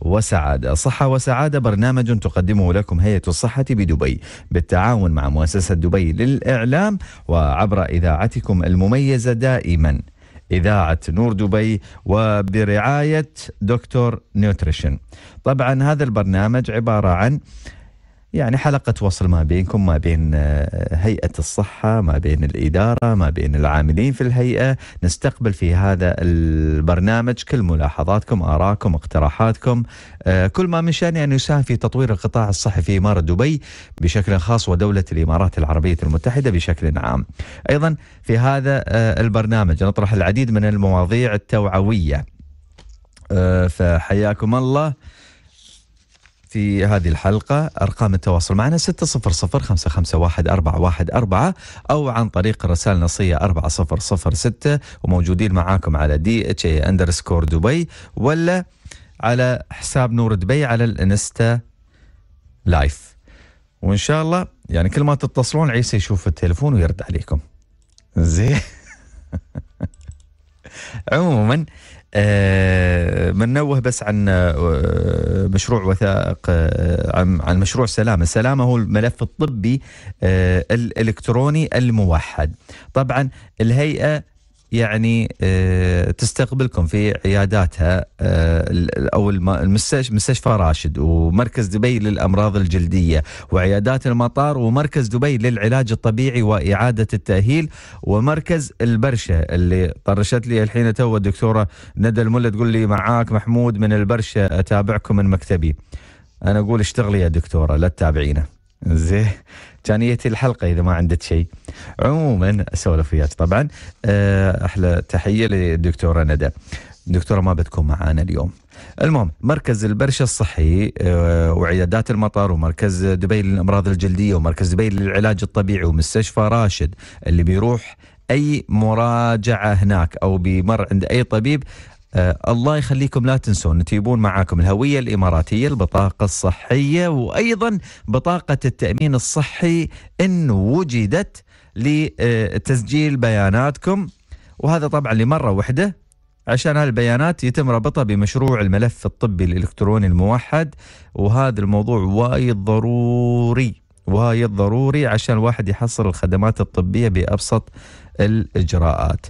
وسعادة صحة وسعادة برنامج تقدمه لكم هيئة الصحة بدبي بالتعاون مع مؤسسة دبي للإعلام وعبر إذاعتكم المميزة دائما إذاعة نور دبي وبرعاية دكتور نيوتريشن طبعا هذا البرنامج عبارة عن يعني حلقة وصل ما بينكم ما بين آه، هيئة الصحة ما بين الإدارة ما بين العاملين في الهيئة نستقبل في هذا البرنامج كل ملاحظاتكم آراءكم اقتراحاتكم آه، كل ما من شأنه أن يساهم في تطوير القطاع الصحي في إمارة دبي بشكل خاص ودولة الإمارات العربية المتحدة بشكل عام أيضا في هذا آه، البرنامج نطرح العديد من المواضيع التوعوية فحياكم الله في هذه الحلقة أرقام التواصل معنا 600 أو عن طريق رسالة نصية 4006 وموجودين معاكم على دي اتش اي اندرسكور دبي ولا على حساب نور دبي على الانستا لايف وإن شاء الله يعني كل ما تتصلون عيسى يشوف التليفون ويرد عليكم زين عموما بنوه آه، بس عن آه، مشروع وثائق آه، عن مشروع سلامه، سلامه هو الملف الطبي الالكتروني الموحد. طبعا الهيئه يعني آه، تستقبلكم في عياداتها آه، او مستشفى راشد ومركز دبي للامراض الجلديه وعيادات المطار ومركز دبي للعلاج الطبيعي واعاده التاهيل ومركز البرشه اللي طرشت لي الحين تو الدكتوره ندى الملا تقول لي معاك محمود من البرشه اتابعكم من مكتبي. انا اقول اشتغلي يا دكتوره لا تتابعينه زين امكانيتي الحلقه اذا ما عندك شيء عموما اسولف وياك طبعا آه، احلى تحيه للدكتوره ندى دكتوره ما بتكون معانا اليوم المهم مركز البرشة الصحي آه، وعيادات المطار ومركز دبي للأمراض الجلدية ومركز دبي للعلاج الطبيعي ومستشفى راشد اللي بيروح أي مراجعة هناك أو بيمر عند أي طبيب آه، الله يخليكم لا تنسون تجيبون معاكم الهوية الإماراتية البطاقة الصحية وأيضا بطاقة التأمين الصحي إن وجدت لتسجيل بياناتكم وهذا طبعا لمرة واحدة عشان هالبيانات يتم ربطها بمشروع الملف الطبي الإلكتروني الموحد وهذا الموضوع وايد ضروري وايد ضروري عشان الواحد يحصل الخدمات الطبية بأبسط الإجراءات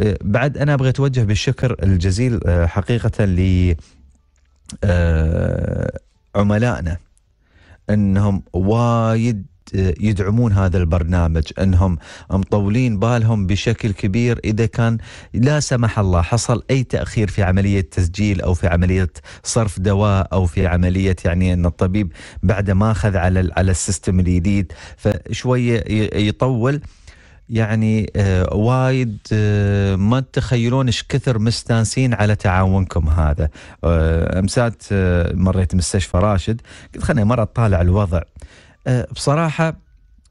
آه، بعد انا ابغى اتوجه بالشكر الجزيل آه، حقيقه ل آه، عملائنا انهم وايد يدعمون هذا البرنامج انهم مطولين بالهم بشكل كبير اذا كان لا سمح الله حصل اي تاخير في عمليه تسجيل او في عمليه صرف دواء او في عمليه يعني ان الطبيب بعد ما اخذ على على السيستم الجديد فشويه يطول يعني آه، وايد آه، ما تتخيلون ايش كثر مستانسين على تعاونكم هذا آه، امسات مريت مستشفى راشد قلت خليني مره اطالع الوضع بصراحه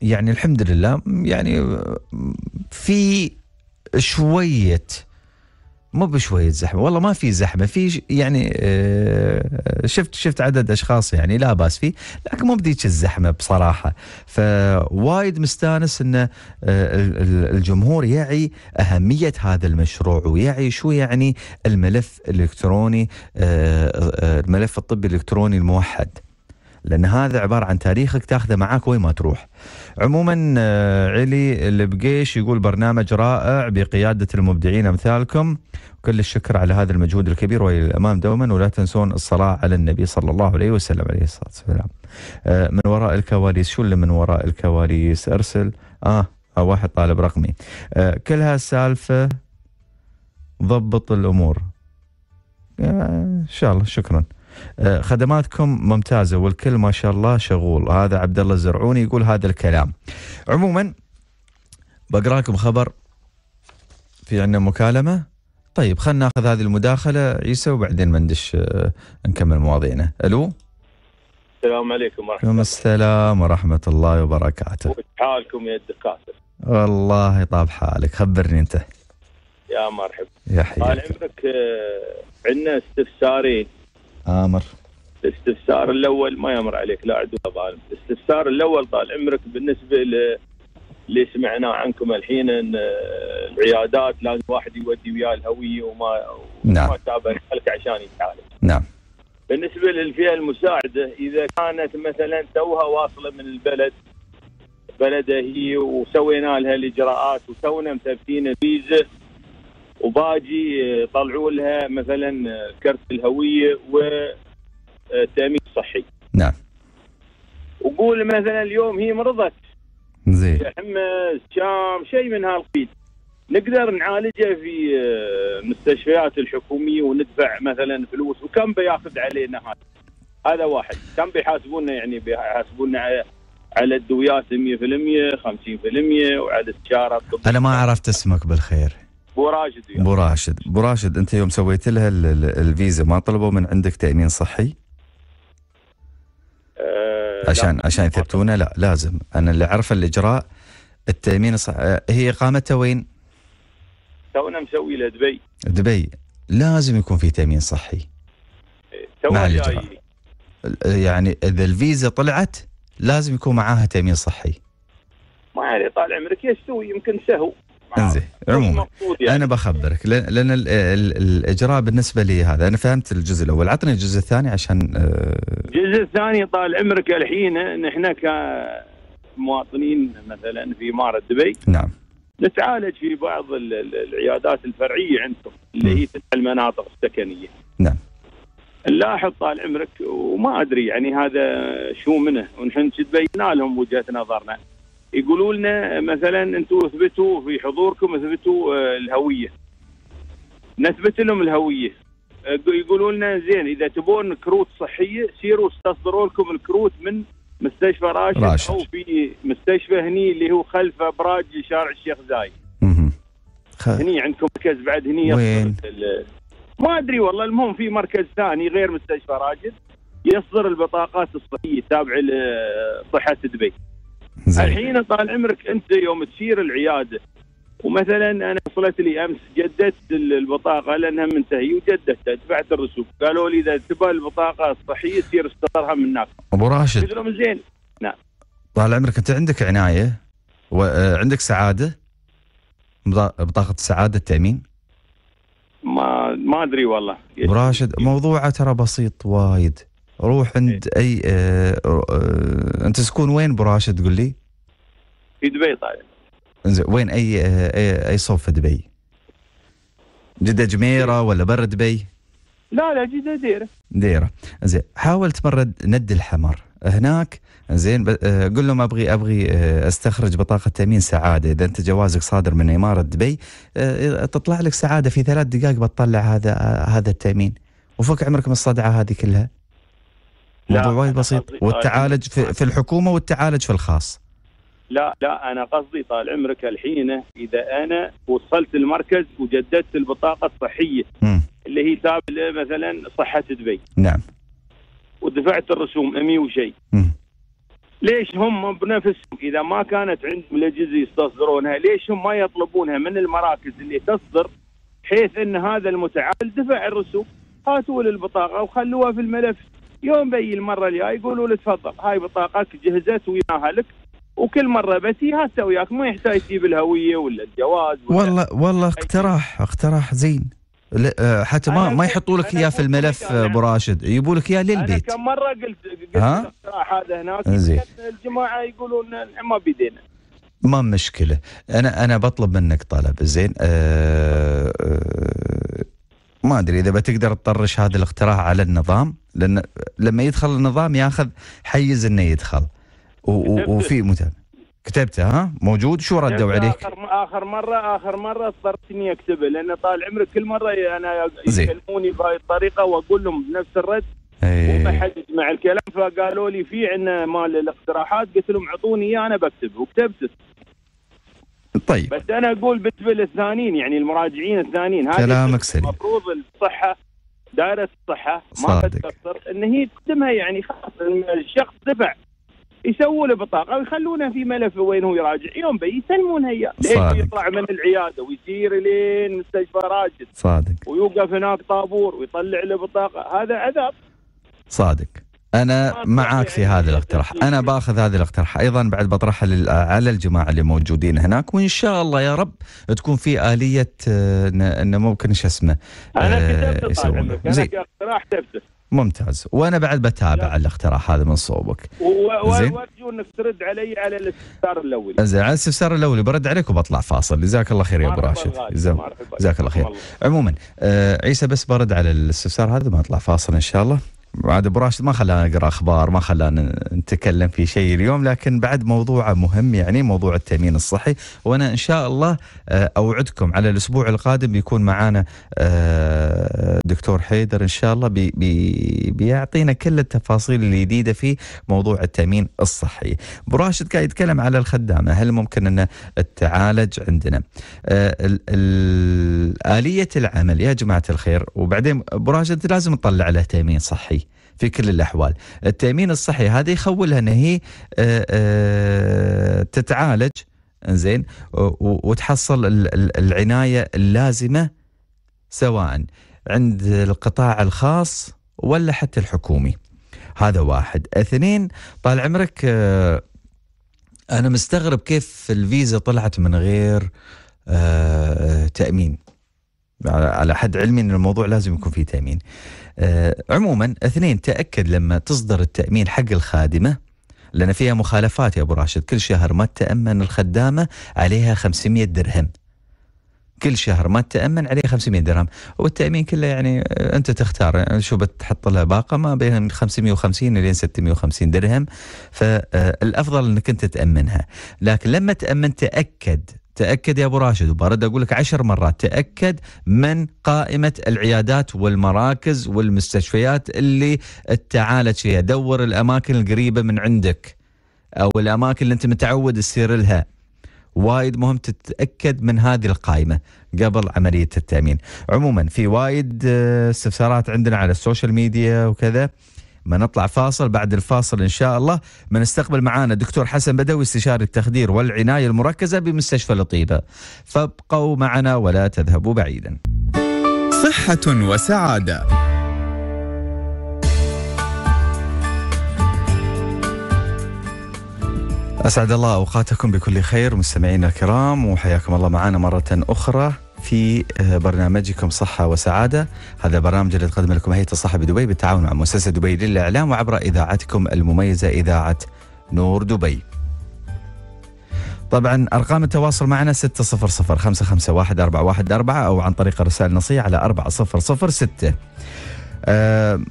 يعني الحمد لله يعني في شويه مو بشويه زحمه والله ما في زحمه في يعني آه، شفت شفت عدد اشخاص يعني لا باس فيه لكن مو بذيك الزحمه بصراحه فوايد مستانس ان آه، الجمهور يعي اهميه هذا المشروع ويعي شو يعني الملف الالكتروني آه، الملف الطبي الالكتروني الموحد لان هذا عباره عن تاريخك تاخذه معاك وين ما تروح. عموما آه، علي البقيش يقول برنامج رائع بقياده المبدعين امثالكم كل الشكر على هذا المجهود الكبير والى الامام دوما ولا تنسون الصلاه على النبي صلى الله عليه وسلم عليه الصلاه والسلام. آه، من وراء الكواليس شو اللي من وراء الكواليس ارسل اه, آه، واحد طالب رقمي كل هالسالفه ضبط الامور ان شاء الله شكرا آه، خدماتكم ممتازه والكل ما شاء الله شغول هذا عبد الله الزرعوني يقول هذا الكلام عموما بقرا لكم خبر في عندنا مكالمه طيب خلينا ناخذ هذه المداخله عيسى وبعدين مندش آه، نكمل مواضيعنا الو السلام عليكم ورحمه الله السلام ورحمه الله وبركاته كيف حالكم يا الدكاتره والله طاب حالك خبرني انت يا مرحبا يا حياك طال عمرك آه، عندنا استفسارين آمر الاستفسار الاول ما يمر عليك لا عدو ولا ظالم الاستفسار الاول طال عمرك بالنسبه ل اللي سمعناه عنكم الحين ان آه، العيادات لازم واحد يودي وياه الهويه وما نعم. وما تابع الخلق عشان يتعالج. نعم. بالنسبه للفئه المساعده اذا كانت مثلا توها واصله من البلد بلده هي وسوينا لها الاجراءات وتونا مثبتين الفيزا وباجي آه، طلعوا لها مثلا آه، كرت الهويه والتامين آه، الصحي. نعم. وقول مثلا اليوم هي مرضت. زين. حمص، شام، شيء من هالقبيل. نقدر نعالجها في المستشفيات الحكوميه وندفع مثلا فلوس وكم بياخذ علينا هذا؟ هذا واحد، كم بيحاسبونا يعني بيحاسبونا على على الدويات 100% 50% وعلى التجاره انا ما عرفت اسمك بالخير. براشد راشد يعني. براشد راشد راشد انت يوم سويت لها الفيزا ما طلبوا من عندك تامين صحي؟ أه عشان لا. عشان يثبتونه لا لازم انا اللي اعرفه الاجراء التامين صح... أه، هي اقامتها وين؟ تونا مسوي لها دبي دبي لازم يكون في تامين صحي مع الاجراء يعني اذا الفيزا طلعت لازم يكون معاها تامين صحي ما عليه طال عمرك يستوي يمكن سهو انزين نعم، عموما يعني. انا بخبرك لان الاجراء بالنسبه لي هذا انا فهمت الجزء الاول عطني الجزء الثاني عشان آه، الجزء الثاني طال عمرك الحين نحن كمواطنين مثلا في اماره دبي نعم نتعالج في بعض العيادات الفرعيه عندكم اللي م. هي تسع المناطق السكنيه نعم نلاحظ طال عمرك وما ادري يعني هذا شو منه ونحن بينا لهم وجهه نظرنا يقولوا لنا مثلا انتم اثبتوا في حضوركم اثبتوا آه، الهويه نثبت لهم الهويه آه، يقولوا لنا زين اذا تبون كروت صحيه سيروا استصدروا لكم الكروت من مستشفى راشد, راشد. او في مستشفى هني اللي هو خلف ابراج شارع الشيخ زايد خ... هني عندكم مركز بعد هني وين؟ ال... ما ادري والله المهم في مركز ثاني غير مستشفى راشد يصدر البطاقات الصحيه التابعه لصحه آه، دبي زي. الحين طال عمرك انت يوم تسير العياده ومثلا انا وصلت لي امس جددت البطاقه لانها منتهيه وجددتها دفعت الرسوم قالوا لي اذا تبى البطاقه الصحيه تصير استطرها من هناك ابو راشد قلت لهم زين نعم طال عمرك انت عندك عنايه وعندك آه، سعاده بطاقه السعاده التامين ما ما ادري والله ابو راشد موضوعه ترى بسيط وايد روح عند إيه. اي آه آه انت تسكن وين براشد تقول لي؟ في دبي طالع طيب. وين اي آه اي صوب في دبي؟ جده جميره إيه. ولا برا دبي؟ لا لا جده ديره ديره زين حاول تمرد ند الحمر هناك زين آه، قول لهم ابغي ابغي آه، استخرج بطاقه تامين سعاده اذا انت جوازك صادر من اماره دبي آه، تطلع لك سعاده في ثلاث دقائق بتطلع هذا هذا التامين وفك عمرك من الصدعه هذه كلها موضوع وايد بسيط والتعالج في, في الحكومه والتعالج في الخاص لا لا انا قصدي طال عمرك الحين اذا انا وصلت المركز وجددت البطاقه الصحيه م. اللي هي تابعه مثلا صحه دبي نعم ودفعت الرسوم 100 وشيء ليش هم بنفسهم اذا ما كانت عندهم الاجهزه يستصدرونها ليش هم ما يطلبونها من المراكز اللي تصدر بحيث ان هذا المتعامل دفع الرسوم هاتوا البطاقه وخلوها في الملف يوم بي المره الجايه يقولوا له تفضل هاي بطاقتك جهزت وياها لك وكل مره بس ها وياك ما يحتاج تجيب الهويه ولا الجواز ولا والله والله اقتراح اقتراح زين آه، حتى ما ما يحطوا لك اياه في الملف ابو راشد يجيبوا لك اياه للبيت انا كم مره قلت قلت الاقتراح هذا هناك الجماعه يقولون ما بيدينا ما مشكله انا انا بطلب منك طلب زين أه أه ما ادري اذا بتقدر تطرش هذا الاقتراح على النظام لان لما يدخل النظام ياخذ حيز انه يدخل وفي متابع كتبته ها موجود شو ردوا عليك؟ اخر اخر مره اخر مره اضطريت اني اكتبه لان طال عمرك كل مره انا يكلموني بهاي الطريقه واقول لهم بنفس الرد إيه. حد مع الكلام فقالوا لي في عندنا مال الاقتراحات قلت لهم اعطوني اياه انا بكتبه وكتبته طيب بس انا اقول بالنسبه للثانيين يعني المراجعين الثانيين هذا كلامك سليم المفروض الصحه دائره الصحه ما تقصر ان هي تقدمها يعني خلاص الشخص دفع يسووا له بطاقه ويخلونه في ملف وين هو يراجع يوم بي يسلمونها هي ليش يطلع من العياده ويسير لين مستشفى راشد صادق ويوقف هناك طابور ويطلع له بطاقه هذا عذاب صادق أنا آه، معك في يعني هذا الاقتراح أنا باخذ هذا الاقتراح أيضا بعد بطرحه على الجماعة اللي موجودين هناك وإن شاء الله يا رب تكون في آلية آه، أنه ممكن شو اسمه آه، يسوونه زي اقتراح ممتاز وانا بعد بتابع نعم. الاقتراح هذا من صوبك وارجو انك ترد علي على الاستفسار الاولي زين على الاستفسار الاولي برد عليك وبطلع فاصل جزاك الله خير يا ابو راشد جزاك الله خير عموما آه عيسى بس برد على الاستفسار هذا ما اطلع فاصل ان شاء الله بعد ابو راشد ما خلانا نقرا اخبار ما خلانا نتكلم في شيء اليوم لكن بعد موضوع مهم يعني موضوع التامين الصحي وانا ان شاء الله آه، اوعدكم على الاسبوع القادم بيكون معانا آه، دكتور حيدر ان شاء الله بي بي بيعطينا كل التفاصيل الجديده في موضوع التامين الصحي ابو راشد قاعد يتكلم على الخدامه هل ممكن ان تعالج عندنا آه، اليه العمل يا جماعه الخير وبعدين ابو راشد لازم نطلع له تامين صحي في كل الاحوال التامين الصحي هذا يخولها ان هي آه، آه، تتعالج زين وتحصل العنايه اللازمه سواء عند القطاع الخاص ولا حتى الحكومي هذا واحد اثنين طال عمرك آه، انا مستغرب كيف الفيزا طلعت من غير تامين على حد علمي ان الموضوع لازم يكون فيه تامين آه، عموما اثنين تأكد لما تصدر التأمين حق الخادمة لأن فيها مخالفات يا أبو راشد كل شهر ما تأمن الخدامة عليها 500 درهم كل شهر ما تأمن عليه 500 درهم والتأمين كله يعني آه، أنت تختار يعني شو بتحط لها باقة ما بين 550 إلى 650 درهم فالأفضل أنك أنت تأمنها لكن لما تأمن تأكد تأكد يا أبو راشد وبرد أقول لك عشر مرات تأكد من قائمة العيادات والمراكز والمستشفيات اللي تعالج فيها دور الأماكن القريبة من عندك أو الأماكن اللي أنت متعود تسير لها وايد مهم تتأكد من هذه القائمة قبل عملية التأمين عموما في وايد آه، استفسارات عندنا على السوشيال ميديا وكذا ما نطلع فاصل بعد الفاصل إن شاء الله بنستقبل معانا دكتور حسن بدوي استشاري التخدير والعناية المركزة بمستشفى لطيبة فابقوا معنا ولا تذهبوا بعيدا صحة وسعادة أسعد الله أوقاتكم بكل خير مستمعينا الكرام وحياكم الله معنا مرة أخرى في آه، برنامجكم صحة وسعادة هذا برنامج اللي تقدم لكم هيئة الصحة بدبي بالتعاون مع مؤسسة دبي للإعلام وعبر إذاعتكم المميزة إذاعة نور دبي طبعا أرقام التواصل معنا 600 551 414 أو عن طريق الرسائل النصية على 4006 أه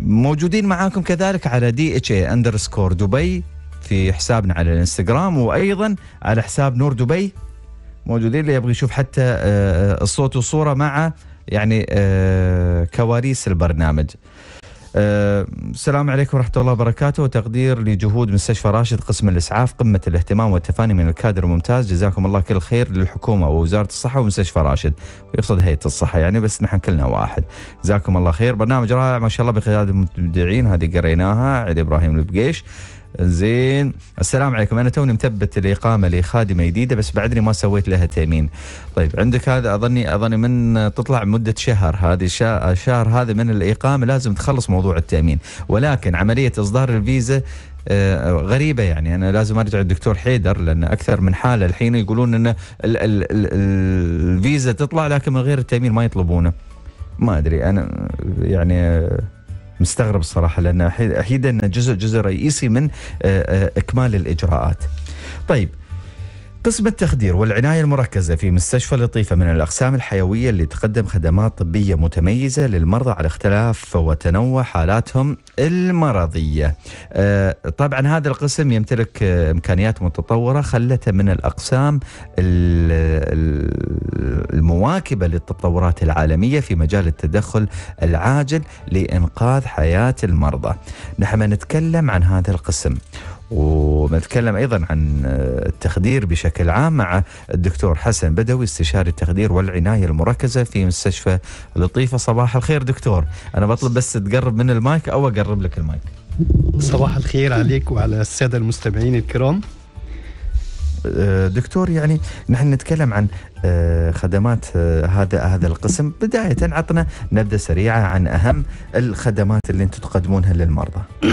موجودين معاكم كذلك على دي اتش اي اندرسكور دبي في حسابنا على الانستغرام وايضا على حساب نور دبي موجودين اللي يبغى يشوف حتى آه، آه، الصوت والصورة مع يعني آه، كواليس البرنامج السلام عليكم ورحمة الله وبركاته وتقدير لجهود مستشفى راشد قسم الإسعاف قمة الاهتمام والتفاني من الكادر الممتاز جزاكم الله كل خير للحكومة ووزارة الصحة ومستشفى راشد ويقصد هيئة الصحة يعني بس نحن كلنا واحد جزاكم الله خير برنامج رائع ما شاء الله بقيادة المبدعين هذه قريناها علي إبراهيم البقيش زين السلام عليكم انا توني مثبت الاقامه لخادمه جديده بس بعدني ما سويت لها تامين طيب عندك هذا اظني اظني من تطلع مده شهر هذه الشهر هذا من الاقامه لازم تخلص موضوع التامين ولكن عمليه اصدار الفيزا آه، غريبة يعني أنا لازم أرجع الدكتور حيدر لأن أكثر من حالة الحين يقولون أن الـ الـ الـ الفيزا تطلع لكن من غير التأمين ما يطلبونه ما أدري أنا يعني مستغرب الصراحه لان اكيد انه جزء جزء رئيسي من آه، آه، اكمال الاجراءات. طيب قسم التخدير والعناية المركزة في مستشفى لطيفة من الأقسام الحيوية اللي تقدم خدمات طبية متميزة للمرضى على اختلاف وتنوع حالاتهم المرضية آه، طبعا هذا القسم يمتلك إمكانيات متطورة خلته من الأقسام المواكبة للتطورات العالمية في مجال التدخل العاجل لإنقاذ حياة المرضى نحن نتكلم عن هذا القسم ونتكلم ايضا عن التخدير بشكل عام مع الدكتور حسن بدوي استشاري التخدير والعنايه المركزه في مستشفى لطيفه صباح الخير دكتور انا بطلب بس تقرب من المايك او اقرب لك المايك صباح الخير عليك وعلى الساده المستمعين الكرام دكتور يعني نحن نتكلم عن آه، خدمات آه، هذا هذا القسم بداية عطنا نبذة سريعة عن أهم الخدمات اللي أنتم تقدمونها للمرضى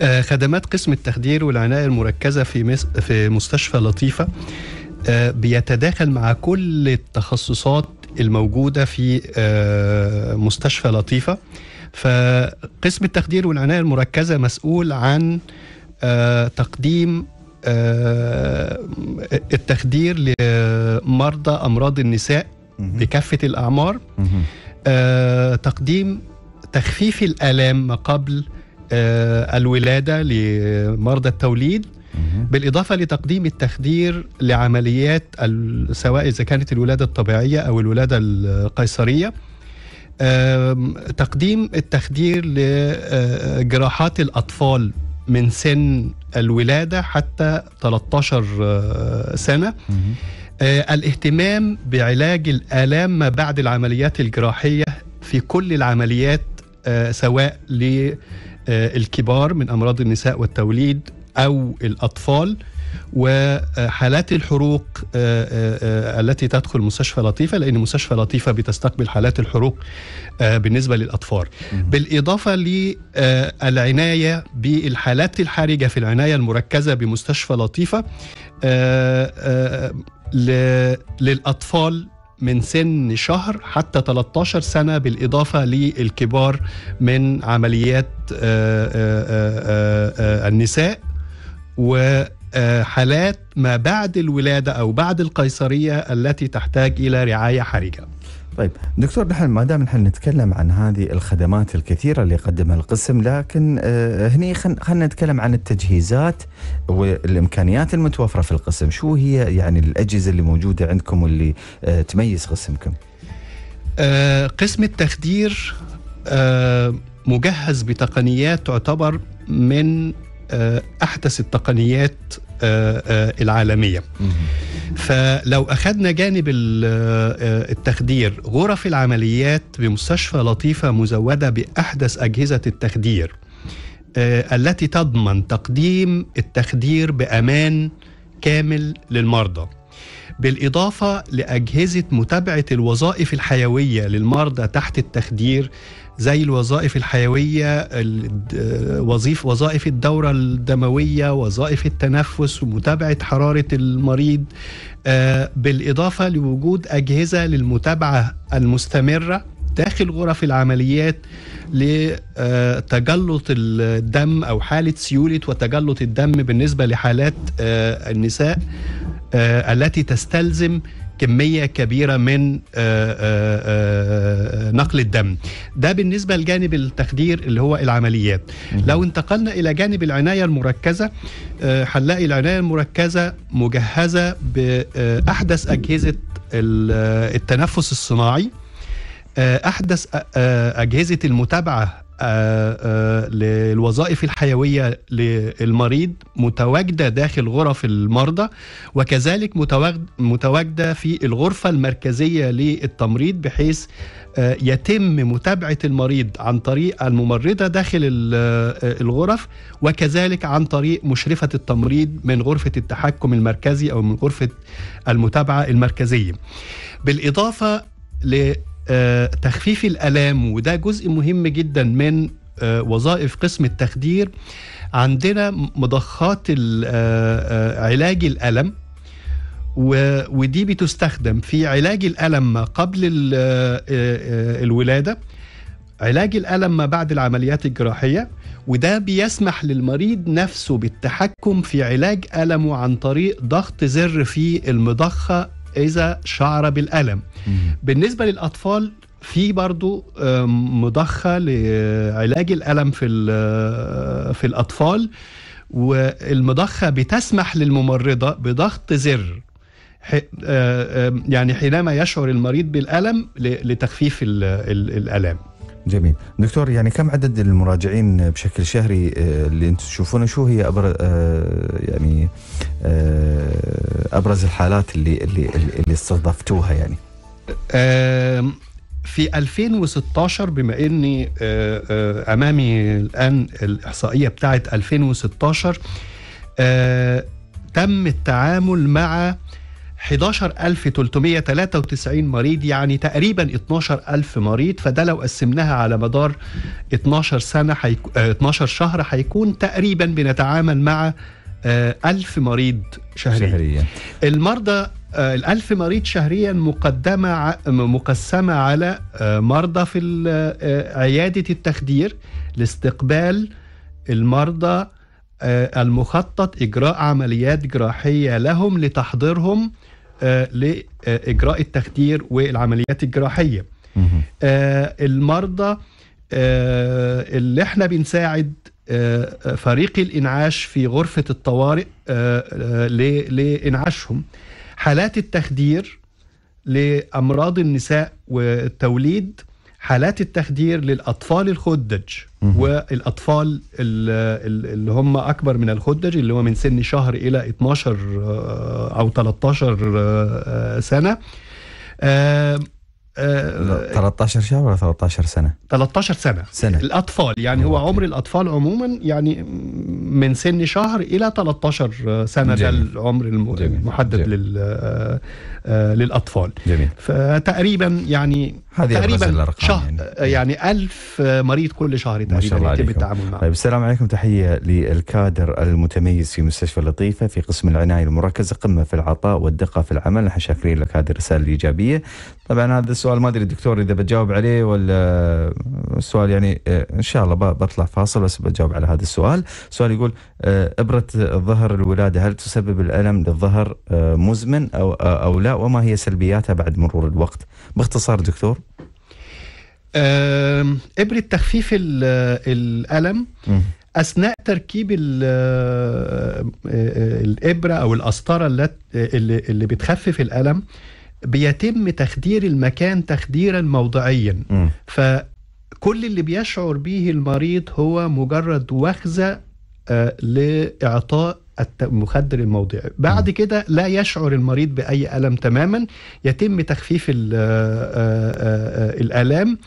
آه، خدمات قسم التخدير والعناية المركزة في في مستشفى لطيفة آه، بيتداخل مع كل التخصصات الموجودة في آه، مستشفى لطيفة فقسم التخدير والعناية المركزة مسؤول عن تقديم التخدير لمرضى أمراض النساء بكافة الأعمار تقديم تخفيف الآلام ما قبل آه، الولاده لمرضى التوليد بالاضافه لتقديم التخدير لعمليات سواء اذا كانت الولاده الطبيعيه او الولاده القيصريه تقديم التخدير لجراحات آه، الاطفال من سن الولاده حتى 13 آه، سنه الاهتمام بعلاج الالام ما بعد العمليات الجراحيه في كل العمليات سواء آه، الكبار من امراض النساء والتوليد او الاطفال وحالات الحروق آه، آه، التي تدخل مستشفى لطيفة لأن مستشفى لطيفة بتستقبل حالات الحروق بالنسبة للأطفال بالإضافة للعناية بالحالات الحرجة في العناية المركزة بمستشفى لطيفة للأطفال من سن شهر حتى 13 سنة بالإضافة للكبار من عمليات آه، آه، آه، النساء وحالات ما بعد الولادة أو بعد القيصرية التي تحتاج إلى رعاية حرجة طيب دكتور نحن ما دام نحن نتكلم عن هذه الخدمات الكثيره اللي يقدمها القسم لكن آه، هني خلينا نتكلم عن التجهيزات والامكانيات المتوفره في القسم، شو هي يعني الاجهزه اللي موجوده عندكم واللي آه، تميز قسمكم؟ آه، قسم التخدير مجهز بتقنيات تعتبر من احدث التقنيات آه، آه، العالمية فلو أخذنا جانب آه، التخدير غرف العمليات بمستشفى لطيفة مزودة بأحدث أجهزة التخدير التي تضمن تقديم التخدير بأمان كامل للمرضى بالإضافة لأجهزة متابعة الوظائف الحيوية للمرضى تحت التخدير زي الوظائف الحيويه وظيف وظائف الدوره الدمويه وظائف التنفس ومتابعه حراره المريض آه، بالاضافه لوجود اجهزه للمتابعه المستمره داخل غرف العمليات لتجلط آه، الدم او حاله سيوله وتجلط الدم بالنسبه لحالات آه، النساء التي تستلزم كميه كبيره من آه، آه، آه، نقل الدم ده بالنسبه لجانب التخدير اللي هو العمليات لو انتقلنا الى جانب العنايه المركزه هنلاقي العنايه المركزه مجهزه باحدث اجهزه التنفس الصناعي احدث اجهزه المتابعه آه، آه، للوظائف الحيوية للمريض متواجدة داخل غرف المرضى وكذلك متواجدة في الغرفة المركزية للتمريض بحيث آه، يتم متابعة المريض عن طريق الممرضة داخل الغرف وكذلك عن طريق مشرفة التمريض من غرفة التحكم المركزي أو من غرفة المتابعة المركزية بالإضافة آه، تخفيف الالام وده جزء مهم جدا من آه، وظائف قسم التخدير عندنا مضخات آه، علاج الالم ودي بتستخدم في علاج الالم ما قبل الولاده علاج الالم ما بعد العمليات الجراحيه وده بيسمح للمريض نفسه بالتحكم في علاج ألمه عن طريق ضغط زر في المضخة إذا شعر بالألم بالنسبة للأطفال في برضو آه، مضخة لعلاج الألم في, آه، في الأطفال والمضخة بتسمح للممرضة بضغط زر آه، يعني حينما يشعر المريض بالألم لتخفيف الألام جميل دكتور يعني كم عدد المراجعين بشكل شهري آه، اللي انتم تشوفونه شو هي ابرز آه، يعني آه، ابرز الحالات اللي اللي اللي استضفتوها يعني في 2016 بما اني امامي الان الاحصائيه بتاعه 2016 تم التعامل مع 11393 مريض يعني تقريبا 12000 مريض فده لو قسمناها على مدار 12 سنه حيكو... 12 آه، شهر هيكون تقريبا بنتعامل مع 1000 آه، مريض شهريا, شهريا. المرضى 1000 آه، مريض شهريا مقدمة مقسمة على مرضى في عيادة التخدير لاستقبال المرضى آه، المخطط إجراء عمليات جراحية لهم لتحضيرهم آه، لإجراء التخدير والعمليات الجراحية آه، المرضى اللي احنا بنساعد فريق الإنعاش في غرفة الطوارئ لإنعاشهم حالات التخدير لأمراض النساء والتوليد حالات التخدير للاطفال الخدج والاطفال اللي هم اكبر من الخدج اللي هو من سن شهر الى 12 آه، او 13 آه، آه، سنه 13 آه، شهر ولا 13 سنه 13 سنه سنه الاطفال يعني هو عمر الاطفال عموما يعني من سن شهر الى 13 سنه ده العمر المحدد جميل. لل آه، آه، للاطفال جميل. فتقريبا يعني هذه تقريبا شهر يعني. يعني 1000 مريض كل شهر تقريبا يتم التعامل معه طيب السلام عليكم تحيه للكادر المتميز في مستشفى لطيفه في قسم العنايه المركزه قمه في العطاء والدقه في العمل نحن شاكرين لك هذه الرساله الايجابيه طبعا هذا السؤال ما ادري دكتور اذا بتجاوب عليه ولا السؤال يعني آه، ان شاء الله بطلع فاصل بس بجاوب على هذا السؤال السؤال يقول آه، ابره ظهر الولاده هل تسبب الالم للظهر آه، مزمن او او لا وما هي سلبياتها بعد مرور الوقت باختصار دكتور ابره تخفيف الالم اثناء تركيب الابره او القسطره اللي اللي بتخفف الالم بيتم تخدير المكان تخديرا موضعيا م. فكل اللي بيشعر به المريض هو مجرد وخزة آه، لإعطاء المخدر الموضعي بعد كده لا يشعر المريض بأي ألم تماما يتم تخفيف آه، آه، الآلام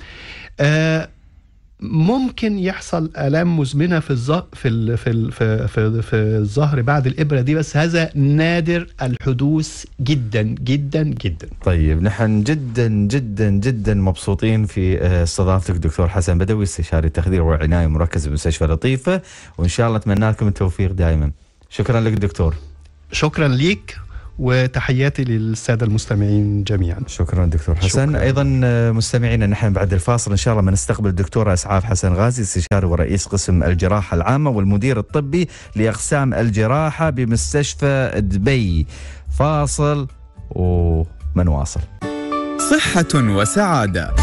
ممكن يحصل الام مزمنه في الظهر في ال في ال في, في, في الظهر بعد الابره دي بس هذا نادر الحدوث جدا جدا جدا. طيب نحن جدا جدا جدا مبسوطين في آه، استضافتك دكتور حسن بدوي استشاري التخدير وعنايه مركز بمستشفى لطيفه وان شاء الله اتمنى لكم التوفيق دائما. شكرا لك دكتور. شكرا ليك وتحياتي للساده المستمعين جميعا شكرا دكتور حسن شكرا. ايضا آه، مستمعينا نحن بعد الفاصل ان شاء الله بنستقبل الدكتور اسعاف حسن غازي استشاري ورئيس قسم الجراحه العامه والمدير الطبي لاقسام الجراحه بمستشفى دبي فاصل ومنواصل صحه وسعاده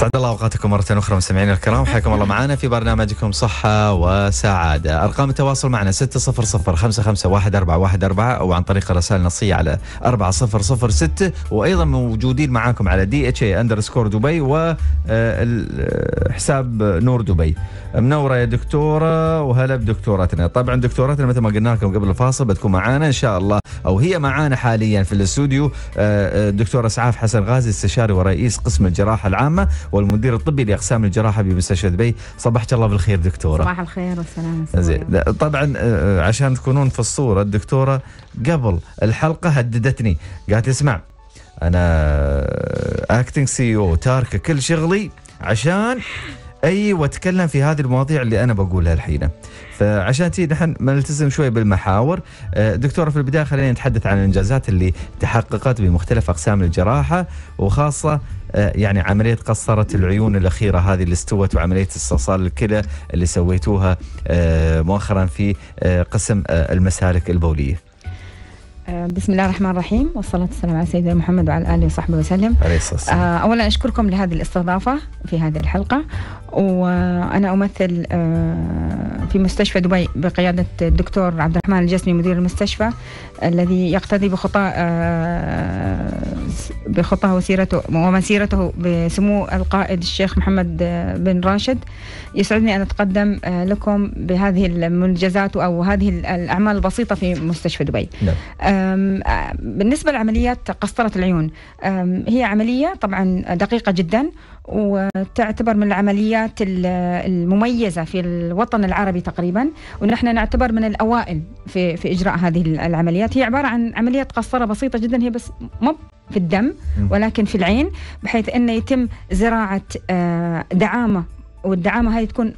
سعد الله اوقاتكم مره اخرى مستمعينا الكرام حياكم الله معنا في برنامجكم صحه وسعاده ارقام التواصل معنا 600 551 او عن طريق رسائل نصيه على 4006 وايضا موجودين معاكم على دي اتش اي اندرسكور دبي وحساب نور دبي منوره يا دكتوره وهلا بدكتورتنا طبعا دكتورتنا مثل ما قلنا لكم قبل الفاصل بتكون معانا ان شاء الله او هي معانا حاليا في الاستوديو الدكتور آه، آه، اسعاف حسن غازي استشاري ورئيس قسم الجراحه العامه والمدير الطبي لاقسام الجراحه بمستشفى دبي صبحك الله بالخير دكتوره صباح الخير والسلامه زين طبعا آه، آه، عشان تكونون في الصوره الدكتوره قبل الحلقه هددتني قالت اسمع انا اكتنج سي او تاركه كل شغلي عشان اي واتكلم في هذه المواضيع اللي انا بقولها الحين فعشان تي نحن نلتزم شوي بالمحاور آه، دكتوره في البدايه خلينا نتحدث عن الانجازات اللي تحققت بمختلف اقسام الجراحه وخاصه آه، يعني عملية قصرة العيون الأخيرة هذه اللي استوت وعملية استئصال الكلى اللي سويتوها آه، مؤخرا في آه، قسم المسالك البولية آه، بسم الله الرحمن الرحيم والصلاة والسلام على سيدنا محمد وعلى آله وصحبه وسلم عليه الصلاة والسلام آه، أولا أشكركم لهذه الاستضافة في هذه الحلقة وأنا أمثل آه، في مستشفى دبي بقيادة الدكتور عبد الرحمن الجسمي مدير المستشفى الذي يقتدي بخطى بخطاه وسيرته ومسيرته بسمو القائد الشيخ محمد بن راشد يسعدني أن أتقدم لكم بهذه المنجزات أو هذه الأعمال البسيطة في مستشفى دبي نعم. بالنسبة لعمليات قسطرة العيون هي عملية طبعا دقيقة جدا وتعتبر من العمليات المميزة في الوطن العربي تقريبا ونحن نعتبر من الأوائل في, في إجراء هذه العمليات هي عبارة عن عملية قسطرة بسيطة جدا هي بس مب في الدم ولكن في العين بحيث أنه يتم زراعة دعامة والدعامة هذه تكون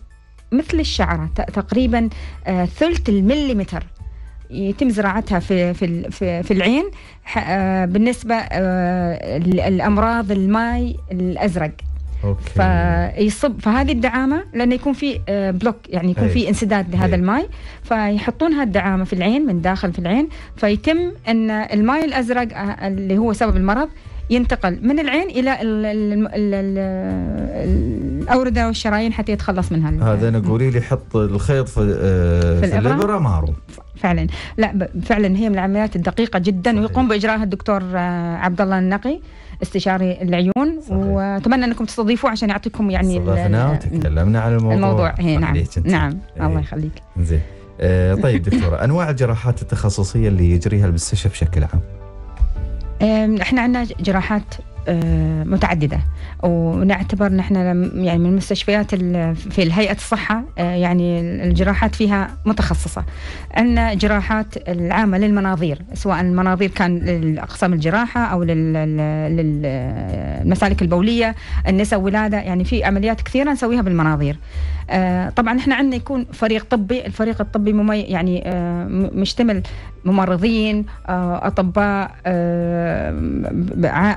مثل الشعرة تقريبا ثلث المليمتر يتم زراعتها في في في, العين آه، بالنسبه آه، الامراض الماي الازرق أوكي. فيصب فهذه الدعامه لانه يكون في آه، بلوك يعني يكون في إيه. انسداد لهذا إيه. الماي فيحطون هذه الدعامه في العين من داخل في العين فيتم ان الماي الازرق اللي هو سبب المرض ينتقل من العين الى الاورده والشرايين حتى يتخلص منها هذا انا قولي لي حط الخيط في, آه، في, في الابره مارو فعلا لا فعلا هي من العمليات الدقيقه جدا صحيح. ويقوم باجراها الدكتور آه، عبد الله النقي استشاري العيون صحيح. واتمنى انكم تستضيفوه عشان يعطيكم يعني استضفنا وتكلمنا عن الموضوع الموضوع هي إيه، نعم نعم ايه. الله يخليك زين آه طيب دكتوره انواع الجراحات التخصصيه اللي يجريها المستشفى بشكل عام احنا عندنا جراحات آه، متعدده ونعتبر نحن يعني من المستشفيات في هيئه الصحه آه، يعني الجراحات فيها متخصصه ان جراحات العامه للمناظير سواء المناظير كان لاقسام الجراحه او للمسالك البوليه النساء ولاده يعني في عمليات كثيره نسويها بالمناظير آه، طبعا احنا عندنا يكون فريق طبي الفريق الطبي ممي يعني مشتمل ممرضين اطباء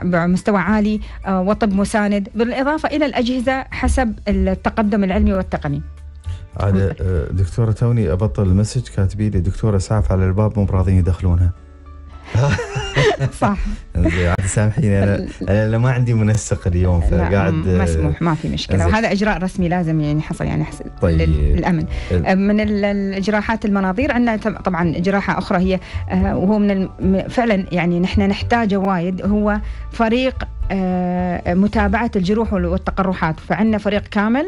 بمستوى مستوى عالي آه، وطب مساند بالإضافة إلى الأجهزة حسب التقدم العلمي والتقني على آه، دكتورة توني أبطل المسج كاتبي لي دكتورة ساعة على الباب مو راضيين يدخلونها صح عاد سامحيني انا انا ما عندي منسق اليوم فقاعد آه، مسموح ما في مشكله وهذا اجراء رسمي لازم يعني حصل يعني حصل طيب للامن من الجراحات المناظير عندنا طبعا جراحه اخرى هي آه، وهو من فعلا يعني نحن نحتاجه وايد هو فريق آه، متابعة الجروح والتقرحات فعندنا فريق كامل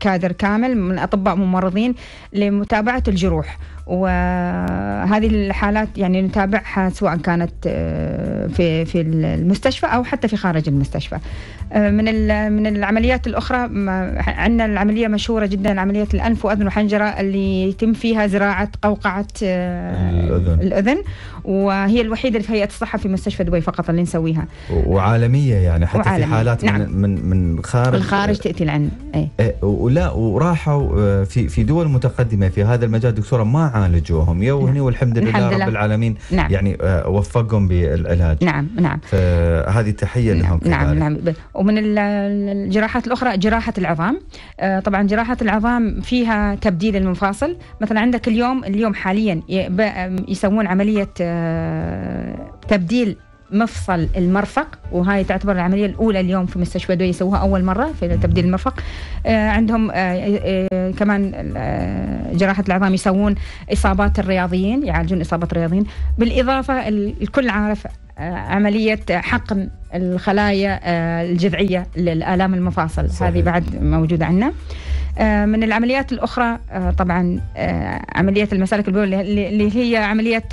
كادر كامل من أطباء ممرضين لمتابعة الجروح وهذه الحالات يعني نتابعها سواء كانت آه، في في المستشفى او حتى في خارج المستشفى. آه، من من العمليات الاخرى عندنا العمليه مشهوره جدا عمليه الانف واذن وحنجره اللي يتم فيها زراعه قوقعه آه، الاذن, الأذن وهي الوحيده اللي في هيئه الصحه في مستشفى دبي فقط اللي نسويها. وعالميه يعني حتى وعالمية. في حالات من نعم. من من خارج الخارج تاتي لعن اي إيه، ولا وراحوا في في دول متقدمه في هذا المجال دكتوره ما عالجوهم يا وهني نعم. والحمد لله, الحمد لله رب العالمين نعم. يعني آه، وفقهم بالعلاج نعم نعم فهذه تحيه نعم. لهم نعم نعم, نعم. ومن الجراحات الاخرى جراحه العظام آه، طبعا جراحه العظام فيها تبديل المفاصل مثلا عندك اليوم اليوم حاليا يسوون عمليه آه، تبديل مفصل المرفق وهاي تعتبر العملية الأولى اليوم في مستشفى دوي يسووها أول مرة في تبديل المرفق آه، عندهم آه، آه، كمان جراحة العظام يسوون إصابات الرياضيين يعالجون إصابات الرياضيين بالإضافة الكل عارف عملية حقن الخلايا الجذعية للآلام المفاصل صحيح. هذه بعد موجودة عندنا من العمليات الأخرى طبعا عملية المسالك البولية اللي هي عملية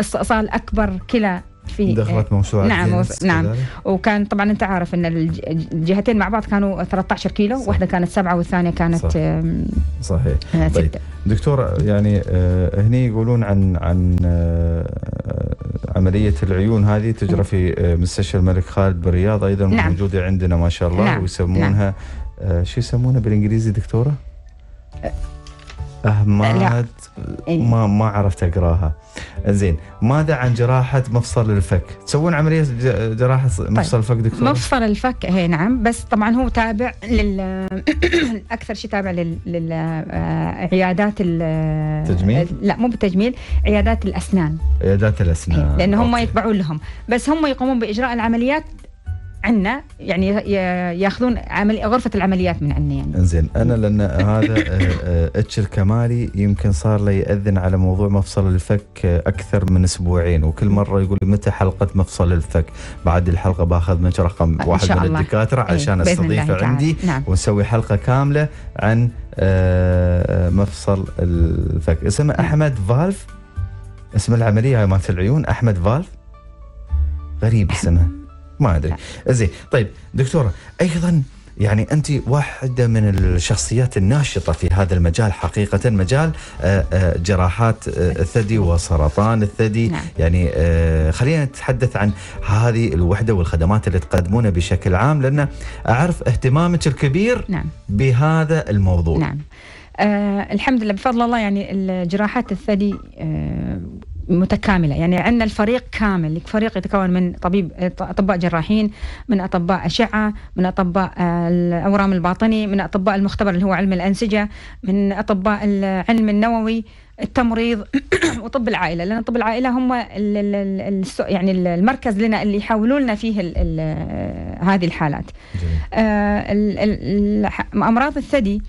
استئصال أكبر كلى في آه، دخلت موسوعه نعم نعم وكان طبعا انت عارف ان الجهتين مع بعض كانوا 13 كيلو صح. واحده كانت سبعه والثانيه كانت صح. صحيح آه، طيب. سته طيب دكتور يعني آه هني يقولون عن عن آه عمليه العيون هذه تجرى في آه، مستشفى الملك خالد بالرياض ايضا نعم. موجوده عندنا ما شاء الله نعم. ويسمونها نعم. شو يسمونها بالانجليزي دكتوره؟ اهماد إيه. ما ما عرفت أقراها زين ماذا عن جراحة مفصل الفك تسوون عملية جراحة مفصل طيب. الفك دكتور مفصل الفك هي إيه، نعم بس طبعا هو تابع لل أكثر شيء تابع لل... للعيادات لل... آه، التجميل لا مو بالتجميل عيادات الأسنان عيادات الأسنان إيه، لأن هم يتبعون لهم بس هم يقومون بإجراء العمليات عنا يعني ياخذون عمل غرفه العمليات من عنا يعني زين انا لان هذا آه، آه، اتش الكمالي يمكن صار لي ياذن على موضوع مفصل الفك آه، اكثر من اسبوعين وكل مره يقول متى حلقه مفصل الفك بعد الحلقه باخذ منك رقم واحد من الدكاتره إيه، عشان استضيفه عندي نعم. ونسوي حلقه كامله عن مفصل الفك اسمه نعم. احمد فالف اسم العمليه هاي مالت العيون احمد فالف غريب اسمه ما ادري زين طيب دكتوره ايضا يعني انت واحده من الشخصيات الناشطه في هذا المجال حقيقه مجال آه، آه، جراحات آه، الثدي وسرطان الثدي نعم. يعني خلينا نتحدث عن هذه الوحده والخدمات اللي تقدمونها بشكل عام لان اعرف اهتمامك الكبير نعم. بهذا الموضوع نعم آه الحمد لله بفضل الله يعني جراحات الثدي آه متكامله يعني عندنا الفريق كامل فريق يتكون من طبيب اطباء جراحين من اطباء اشعه من اطباء الاورام الباطني من اطباء المختبر اللي هو علم الانسجه من اطباء العلم النووي التمريض وطب العائله لان طب العائله هم الـ الـ يعني المركز لنا اللي يحاولوا لنا فيه الـ الـ هذه الحالات آه الـ الـ امراض الثدي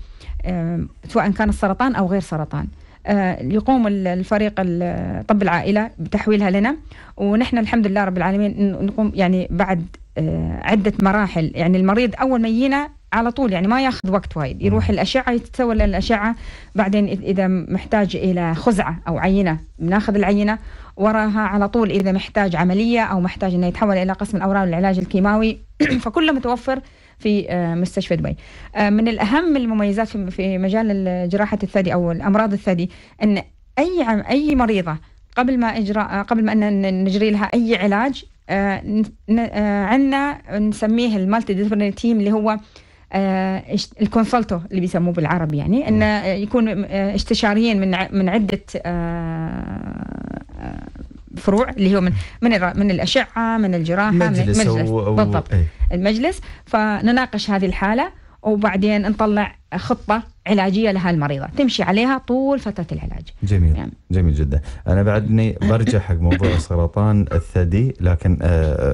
آه سواء كان السرطان او غير سرطان آه، يقوم الفريق طب العائلة بتحويلها لنا ونحن الحمد لله رب العالمين نقوم يعني بعد آه، عدة مراحل يعني المريض أول ما يجينا على طول يعني ما ياخذ وقت وايد يروح الاشعه يتسوى الاشعه بعدين اذا محتاج الى خزعه او عينه بناخذ العينه وراها على طول اذا محتاج عمليه او محتاج انه يتحول الى قسم الاورام للعلاج الكيماوي فكله متوفر في آه، مستشفى دبي آه، من الأهم المميزات في مجال جراحة الثدي أو الأمراض الثدي أن أي أي مريضة قبل ما إجراء آه، قبل ما أن نجري لها أي علاج عندنا نسميه المالتي ديسبلينري تيم اللي هو الكونسلتو اللي بيسموه بالعربي يعني انه يكون استشاريين من من عده فروع اللي هو من من من الاشعه من الجراحه مجلس, من المجلس أو بالضبط أي. المجلس فنناقش هذه الحاله وبعدين نطلع خطه علاجيه لها المريضه تمشي عليها طول فتره العلاج جميل يعني. جميل جدا انا بعدني برجع حق موضوع سرطان الثدي لكن آه،,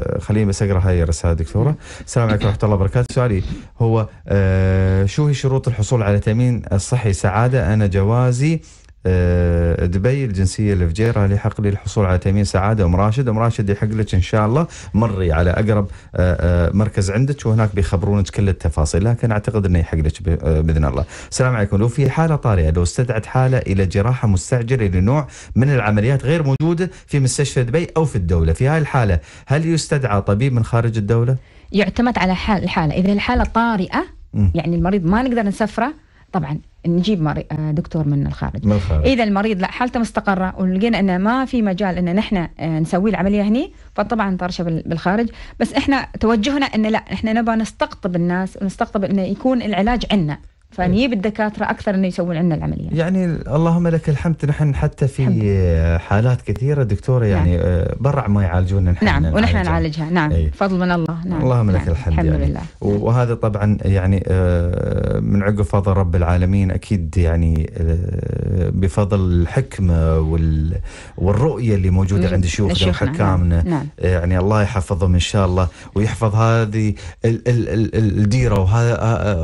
آه خليني بس اقرا هاي الرساله دكتوره السلام عليكم ورحمه الله وبركاته سؤالي هو آه شو هي شروط الحصول على تامين الصحي سعاده انا جوازي آه، دبي الجنسيه الفجيره لحق لي الحصول على تامين سعاده ام راشد ام راشد يحق لك ان شاء الله مري على اقرب آه، آه، مركز عندك وهناك بيخبرونك كل التفاصيل لكن اعتقد انه يحق لك باذن الله السلام عليكم لو في حاله طارئه لو استدعت حاله الى جراحه مستعجله لنوع من العمليات غير موجوده في مستشفى دبي او في الدوله في هاي الحاله هل يستدعى طبيب من خارج الدوله يعتمد على حال الحاله اذا الحاله طارئه يعني المريض ما نقدر نسفره طبعا نجيب آه، دكتور من الخارج, من الخارج. اذا المريض لا حالته مستقره ولقينا انه ما في مجال ان نحن آه، نسوي العمليه هني فطبعا طرشه بالخارج بس احنا توجهنا ان لا احنا نبغى نستقطب الناس ونستقطب انه يكون العلاج عندنا فنجيب إيه. الدكاتره اكثر انه يسوون عندنا العمليات. يعني اللهم لك الحمد نحن حتى في الحمد. حالات كثيره دكتوره نعم. يعني نعم. برع ما يعالجونا نحن نعم ونحن نعالجها, نعم أي. فضل من الله نعم اللهم لك نعم. الحمد, الحمد يعني. لله وهذا طبعا يعني آه، من عقب فضل رب العالمين اكيد يعني آه، بفضل الحكمه والرؤيه اللي موجوده عند شيوخنا نعم، وحكامنا نعم. نعم. يعني الله يحفظهم ان شاء الله ويحفظ هذه الديره وهذا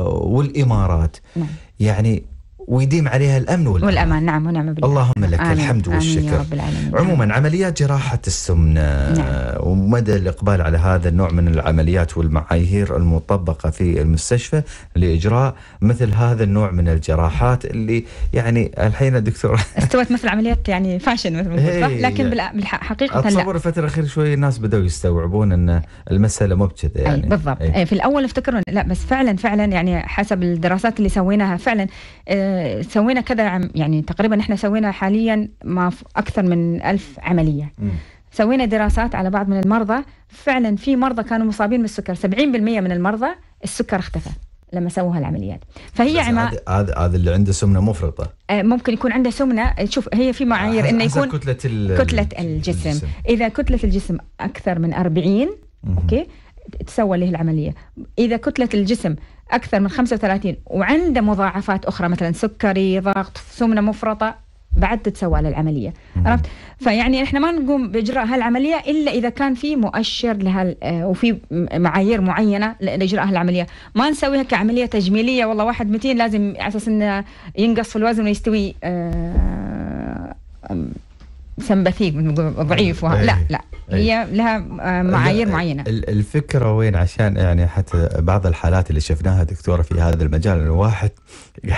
والامارات نعم. يعني ويديم عليها الامن والأمان. والامان نعم ونعم بالله اللهم لك آمين. الحمد والشكر رب العالمين. عموما عمليات جراحه السمنه نعم. ومدى الاقبال على هذا النوع من العمليات والمعايير المطبقه في المستشفى لاجراء مثل هذا النوع من الجراحات اللي يعني الحين الدكتور استوت مثل عمليات يعني فاشن مثل ما إيه، إيه. لكن بالحقيقه اتصور الفتره الاخيره شوي الناس بداوا يستوعبون ان المساله مو بكذا يعني أي بالضبط أي. إيه، في الاول افتكروا لا بس فعلا فعلا يعني حسب الدراسات اللي سويناها فعلا آه سوينا كذا يعني تقريبا احنا سوينا حاليا ما اكثر من ألف عمليه سوينا دراسات على بعض من المرضى فعلا في مرضى كانوا مصابين بالسكر 70% من المرضى السكر اختفى لما سووا هالعمليات فهي عما هذا هذا اللي عنده سمنه مفرطه آه، ممكن يكون عنده سمنه شوف هي في معايير انه يكون كتله ال... كتله الجسم. الجسم اذا كتله الجسم اكثر من 40 اوكي تسوى له العمليه اذا كتله الجسم أكثر من 35 وعنده مضاعفات أخرى مثلا سكري ضغط سمنة مفرطة بعد تتسوى للعمليه العملية عرفت فيعني احنا ما نقوم بإجراء هالعملية إلا إذا كان في مؤشر لها آه، وفي معايير معينة لإجراء هالعملية ما نسويها كعملية تجميلية والله واحد متين لازم على أساس إنه ينقص في الوزن ويستوي آه، سمبثيق ضعيف إيه. لا لا هي إيه. لها آه، معايير معينه الفكره وين عشان يعني حتى بعض الحالات اللي شفناها دكتوره في هذا المجال الواحد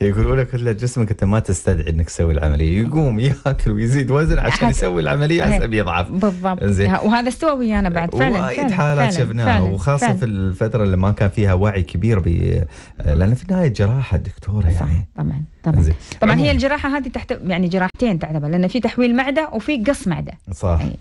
يقولوا لك لا جسمك انت ما تستدعي انك تسوي العمليه يقوم ياكل ويزيد وزن عشان يسوي العمليه حسب يضعف بالضبط وهذا استوى ويانا بعد فعلا وايد حالات شفناها وخاصه فعلا. في الفتره اللي ما كان فيها وعي كبير ب لان في النهايه جراحه دكتوره يعني صح طبعا طبعا زي. طبعا هي الجراحه هذه تحت يعني جراحتين تعتبر لان في تحويل معده وفي قص معده صح يعني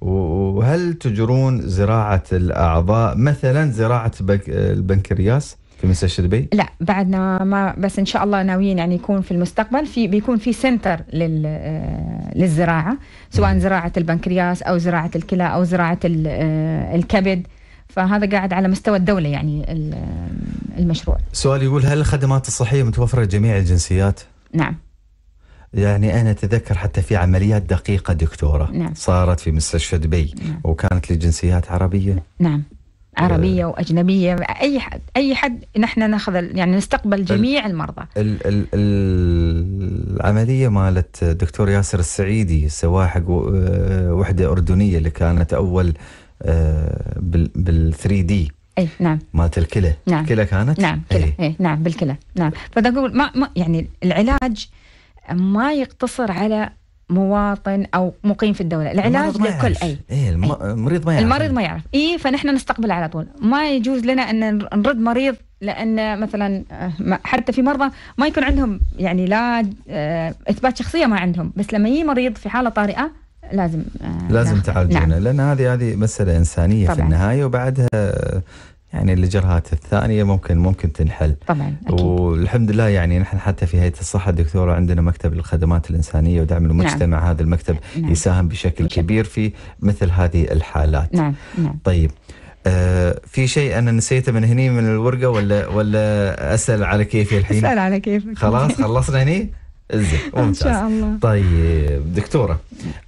وهل تجرون زراعة الأعضاء مثلا زراعة البنكرياس؟ في مستشفى دبي؟ لا بعدنا ما بس ان شاء الله ناويين يعني يكون في المستقبل في بيكون في سنتر لل آه، للزراعه سواء زراعه البنكرياس او زراعه الكلى او زراعه آه، الكبد فهذا قاعد على مستوى الدوله يعني المشروع. سؤال يقول هل الخدمات الصحيه متوفره لجميع الجنسيات؟ نعم. يعني أنا أتذكر حتى في عمليات دقيقة دكتورة نعم. صارت في مستشفى دبي نعم. وكانت لجنسيات عربية نعم عربيه آه. واجنبيه اي حد اي حد نحن ناخذ يعني نستقبل جميع المرضى ال ال العمليه مالت دكتور ياسر السعيدي سواحق آه، وحده اردنيه اللي كانت اول آه، بال 3 دي اي نعم مالت الكلى نعم الكلى كانت؟ نعم كلى اي إيه، نعم بالكلى نعم فاذا اقول ما, ما يعني العلاج ما يقتصر على مواطن او مقيم في الدوله العلاج لكل اي إيه،, إيه المريض ما يعرف المريض ما يعرف اي فنحن نستقبل على طول ما يجوز لنا ان نرد مريض لان مثلا آه، حتى في مرضى ما يكون عندهم يعني لا آه، اثبات شخصيه ما عندهم بس لما يجي مريض في حاله طارئه لازم آه، لازم تعالجونه نعم. لان هذه هذه مساله انسانيه طبعًا. في النهايه وبعدها يعني الإجراءات الثانية ممكن ممكن تنحل طبعا أكيد. والحمد لله يعني نحن حتى في هيئة الصحة دكتورة عندنا مكتب للخدمات الإنسانية ودعم نعم. المجتمع نعم. هذا المكتب نعم. نعم. يساهم بشكل نعم. كبير في مثل هذه الحالات نعم. نعم. طيب آه في شيء انا نسيته من هني من الورقه ولا ولا اسال على كيفي الحين؟ اسال على كيفك خلاص خلصنا هني؟ زين ممتاز ان شاء الله طيب دكتوره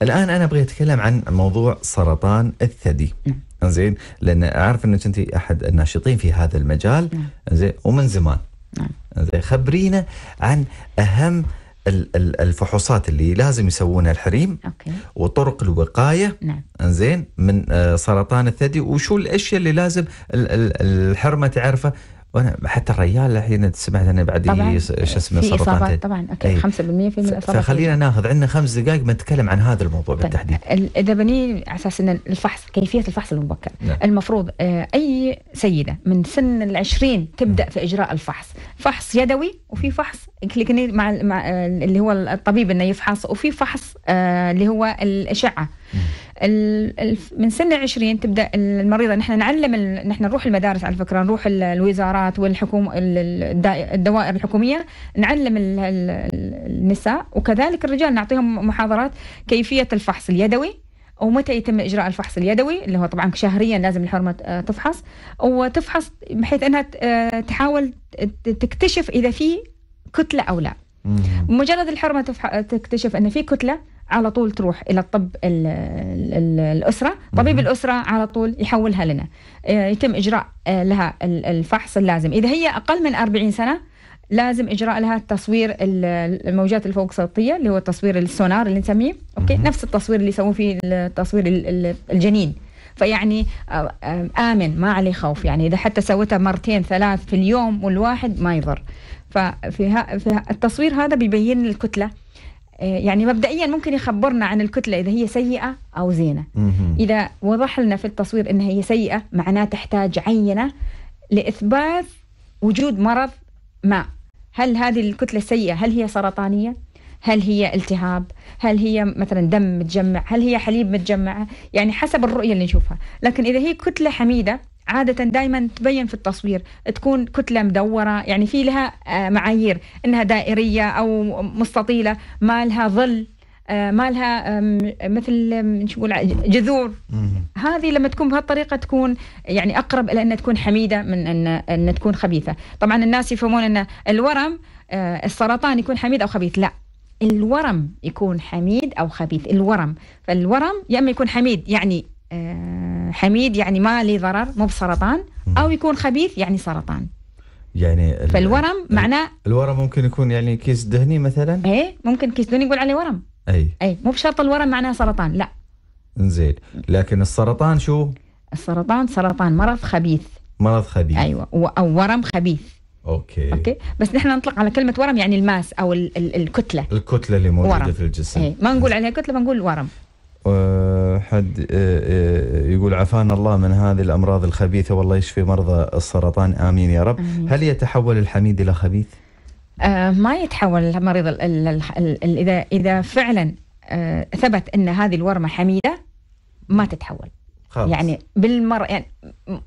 الان انا ابغى اتكلم عن موضوع سرطان الثدي نعم. زين لان اعرف انك انت احد الناشطين في هذا المجال نعم. زين ومن زمان نعم. زين خبرينا عن اهم الفحوصات اللي لازم يسوونها الحريم أوكي. وطرق الوقايه نعم. زين من آه، سرطان الثدي وشو الاشياء اللي لازم الحرمه تعرفها وانا حتى الرجال الحين سمعت انا بعد شو اسمه في اصابات طبعا اكيد 5% في من الاصابات فخلينا ناخذ عندنا خمس دقائق بنتكلم عن هذا الموضوع طيب. بالتحديد اذا بني على اساس ان الفحص كيفيه الفحص المبكر نعم. المفروض آه، اي سيده من سن ال 20 تبدا م. نعم. في اجراء الفحص فحص يدوي وفي فحص كليكني مع, مع اللي هو الطبيب انه يفحص وفي فحص آه، اللي هو الاشعه م. نعم. من سن 20 تبدا المريضه نحن نعلم نحن نروح المدارس على فكره نروح الوزارات والحكومه الدوائر الحكوميه نعلم النساء وكذلك الرجال نعطيهم محاضرات كيفيه الفحص اليدوي ومتى يتم اجراء الفحص اليدوي اللي هو طبعا شهريا لازم الحرمه تفحص وتفحص بحيث انها آه، تحاول تكتشف اذا في كتله او لا مجرد الحرمه تكتشف ان في كتله على طول تروح الى الطب الـ الـ الاسره طبيب الاسره على طول يحولها لنا آه، يتم اجراء آه، لها الفحص اللازم اذا هي اقل من 40 سنه لازم اجراء لها تصوير الموجات الفوق صوتيه اللي هو التصوير السونار اللي نسميه اوكي نفس التصوير اللي يسوون فيه التصوير الجنين فيعني آه، امن ما عليه خوف يعني اذا حتى سويتها مرتين ثلاث في اليوم والواحد ما يضر ففي التصوير هذا بيبين الكتله آه، يعني مبدئيا ممكن يخبرنا عن الكتلة إذا هي سيئة أو زينة إذا وضح لنا في التصوير إنها هي سيئة معناه تحتاج عينة لإثبات وجود مرض ما هل هذه الكتلة السيئة هل هي سرطانية؟ هل هي التهاب؟ هل هي مثلا دم متجمع؟ هل هي حليب متجمع؟ يعني حسب الرؤية اللي نشوفها لكن إذا هي كتلة حميدة عادة دائما تبين في التصوير تكون كتلة مدورة يعني في لها آه، معايير إنها دائرية أو مستطيلة ما لها ظل آه، ما لها مثل نقول جذور هذه لما تكون بهالطريقه تكون يعني اقرب الى ان تكون حميده من ان ان تكون خبيثه طبعا الناس يفهمون ان الورم آه، السرطان يكون حميد او خبيث لا الورم يكون حميد او خبيث الورم فالورم يا اما يكون حميد يعني آه، حميد يعني ما لي ضرر مو بسرطان او يكون خبيث يعني سرطان يعني فالورم معناه الورم ممكن يكون يعني كيس دهني مثلا ايه ممكن كيس دهني يقول عليه ورم اي اي مو بشرط الورم معناه سرطان لا زين لكن السرطان شو السرطان سرطان مرض خبيث مرض خبيث ايوه او ورم خبيث اوكي اوكي بس نحن نطلق على كلمه ورم يعني الماس او الكتله الكتله اللي موجوده ورم. في الجسم ايه ما نقول عليها كتله بنقول ورم آه، حد آه، آه، يقول عافانا الله من هذه الامراض الخبيثه والله يشفي مرضى السرطان امين يا رب آمين. هل يتحول الحميد الى خبيث آه ما يتحول المريض اذا اذا فعلا آه ثبت ان هذه الورمه حميده ما تتحول خلص. يعني بالمر يعني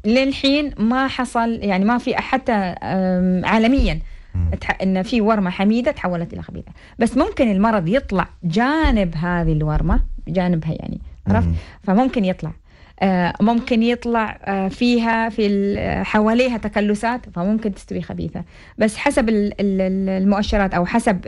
للحين ما حصل يعني ما في حتى عالميا ان في ورمه حميده تحولت الى خبيثه بس ممكن المرض يطلع جانب هذه الورمه بجانبها يعني عرفت فممكن يطلع آه، ممكن يطلع آه، فيها في حواليها تكلسات فممكن تستوي خبيثه بس حسب المؤشرات او حسب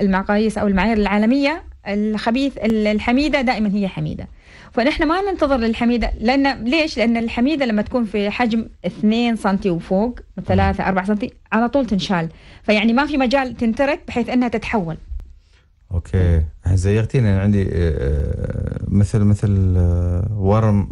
المقاييس او المعايير العالميه الخبيث الحميده دائما هي حميده فنحن ما ننتظر للحميده لان ليش؟ لان الحميده لما تكون في حجم 2 سم وفوق 3 4 سم على طول تنشال فيعني ما في مجال تنترك بحيث انها تتحول اوكي زيغتيني انا عندي آه، آه، مثل مثل آه، ورم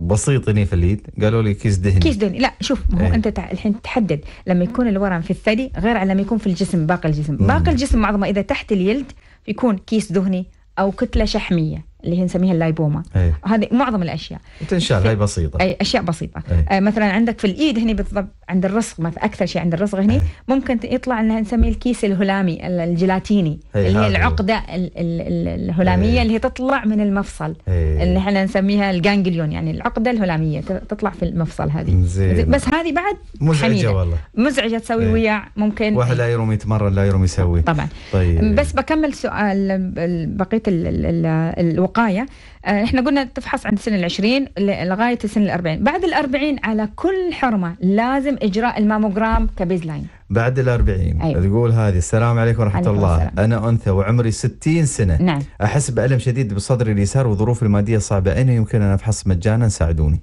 بسيط هني في اليد قالوا لي كيس دهني كيس دهني لا شوف ما هو ايه. انت تع... الحين تحدد لما يكون الورم في الثدي غير عن لما يكون في الجسم باقي الجسم باقي الجسم معظمه اذا تحت اليد يكون كيس دهني او كتله شحميه اللي هي نسميها اللايبوما أي. هذه معظم الاشياء تنشال هاي بسيطه اي اشياء بسيطه أي. آه مثلا عندك في الايد هني بالضبط عند الرسغ مثلا اكثر شيء عند الرسغ هني إيه. ممكن يطلع انها نسميه الكيس الهلامي الجيلاتيني إيه، اللي هي العقده الـ الـ الهلاميه أي. اللي هي تطلع من المفصل أي. اللي احنا نسميها الجانجليون يعني العقده الهلاميه تطلع في المفصل هذه زين. بس هذه بعد مزعجه حميدة. والله مزعجه تسوي إيه. وياع ممكن واحد لا يروم يتمرن لا يروم يسوي طبعا طيب. بس بكمل سؤال بقيه الوقت الوقاية احنا آه، قلنا تفحص عند سن العشرين لغاية سن الأربعين بعد الأربعين على كل حرمة لازم إجراء الماموغرام كبيز لاين بعد الأربعين أيوة. تقول هذه السلام عليكم ورحمة عليكم الله السلام. أنا أنثى وعمري 60 سنة نعم. أحس بألم شديد بصدري اليسار وظروفي المادية صعبة أين يمكن أن أفحص مجانا ساعدوني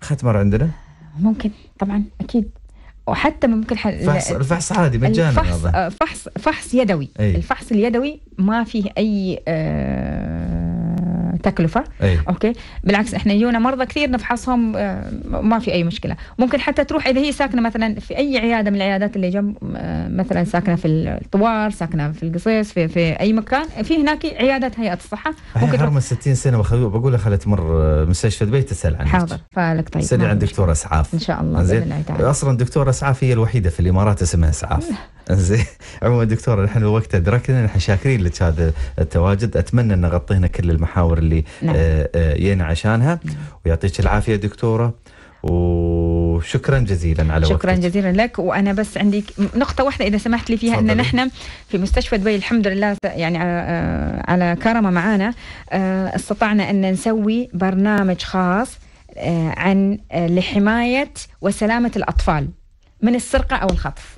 ختمر عندنا ممكن طبعا أكيد وحتى ممكن حل... فحص الفحص عادي مجانا الفحص آه، فحص فحص يدوي أي. الفحص اليدوي ما فيه اي آه تكلفه أي. اوكي بالعكس احنا يجونا مرضى كثير نفحصهم آه، ما في اي مشكله ممكن حتى تروح اذا هي ساكنه مثلا في اي عياده من العيادات اللي جنب آه، مثلا ساكنه في الطوار ساكنه في القصيص في, في اي مكان في هناك عيادات هيئه الصحه ممكن حرمة 60 سنه بقول لها تمر آه، مستشفى دبي تسال عنك حاضر فالك طيب سالي عن نعم. دكتور اسعاف ان شاء الله باذن الله تعالى اصلا دكتور اسعاف هي الوحيده في الامارات اسمها اسعاف زين عموما دكتوره نحن الوقت ادركنا نحن شاكرين لك هذا التواجد اتمنى ان غطينا كل المحاور اللي نعم. جينا آه، آه، عشانها نعم. ويعطيك العافيه دكتوره وشكرا جزيلا على شكرا وقتك. شكرا جزيلا لك وانا بس عندي نقطه واحده اذا سمحت لي فيها ان نحن في مستشفى دبي الحمد لله يعني آه، على كرمه معانا استطعنا ان نسوي برنامج خاص عن لحمايه وسلامه الاطفال من السرقه او الخطف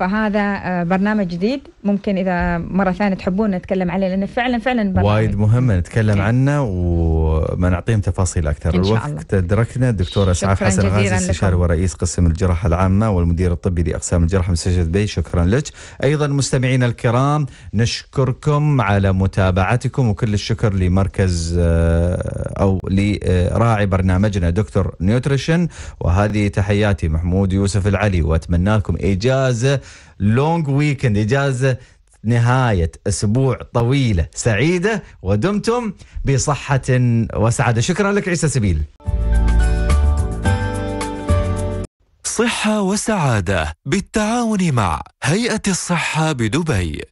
فهذا آه، برنامج جديد ممكن اذا مره ثانيه تحبون نتكلم عليه لانه فعلا فعلا برنامج وايد مهم نتكلم إيه. عنه وما نعطيهم تفاصيل اكثر إن شاء الله. الوقت ادركنا دكتور اسعاف حسن غازي استشاري ورئيس قسم الجراحه العامه والمدير الطبي لاقسام الجراحه مستشفى دبي شكرا لك ايضا مستمعينا الكرام نشكركم على متابعتكم وكل الشكر لمركز آه، او لراعي برنامجنا دكتور نيوتريشن وهذه تحياتي محمود يوسف العلي واتمنى لكم اجازه لونج ويكند إجازة نهاية أسبوع طويلة سعيدة ودمتم بصحة وسعادة شكرا لك عيسى سبيل صحة وسعادة بالتعاون مع هيئة الصحة بدبي